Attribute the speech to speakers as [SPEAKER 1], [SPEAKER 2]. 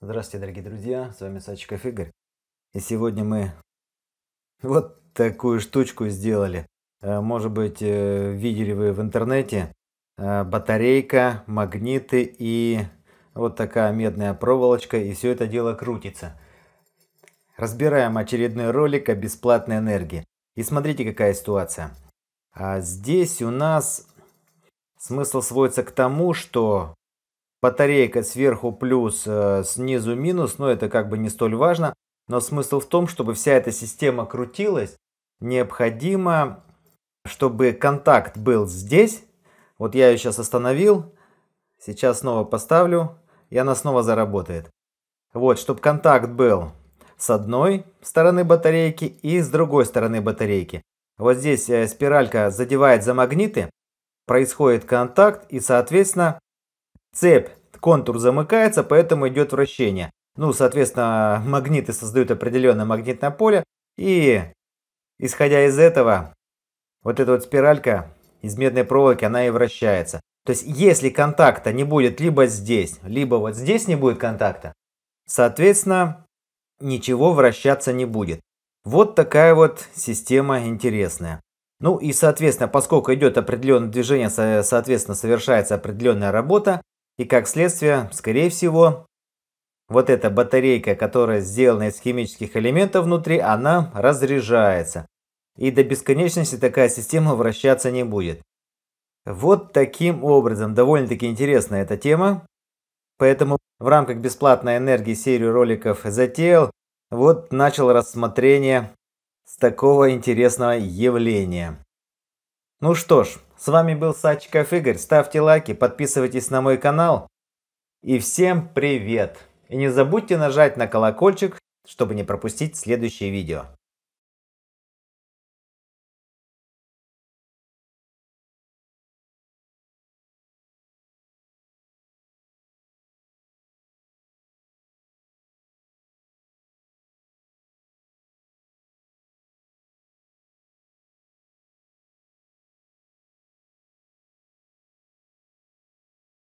[SPEAKER 1] Здравствуйте, дорогие друзья, с вами Сачиков Игорь. И сегодня мы вот такую штучку сделали. Э, может быть, э, видели вы в интернете э, батарейка, магниты и вот такая медная проволочка, и все это дело крутится. Разбираем очередной ролик о бесплатной энергии. И смотрите, какая ситуация. А здесь у нас смысл сводится к тому, что батарейка сверху плюс, э, снизу минус, но ну, это как бы не столь важно. Но смысл в том, чтобы вся эта система крутилась, необходимо, чтобы контакт был здесь. Вот я ее сейчас остановил, сейчас снова поставлю, и она снова заработает. Вот, чтобы контакт был с одной стороны батарейки и с другой стороны батарейки. Вот здесь э, спиралька задевает за магниты, происходит контакт и, соответственно, цепь, контур замыкается, поэтому идет вращение. Ну, соответственно, магниты создают определенное магнитное поле, и исходя из этого, вот эта вот спиралька из медной проволоки, она и вращается. То есть, если контакта не будет либо здесь, либо вот здесь не будет контакта, соответственно, ничего вращаться не будет. Вот такая вот система интересная. Ну и, соответственно, поскольку идет определенное движение, соответственно, совершается определенная работа, и как следствие, скорее всего, вот эта батарейка, которая сделана из химических элементов внутри, она разряжается. И до бесконечности такая система вращаться не будет. Вот таким образом, довольно-таки интересная эта тема. Поэтому в рамках бесплатной энергии серию роликов затеял. Вот начал рассмотрение с такого интересного явления. Ну что ж, с вами был Сачков Игорь. Ставьте лайки, подписывайтесь на мой канал. И всем привет! И не забудьте нажать на колокольчик, чтобы не пропустить следующее видео.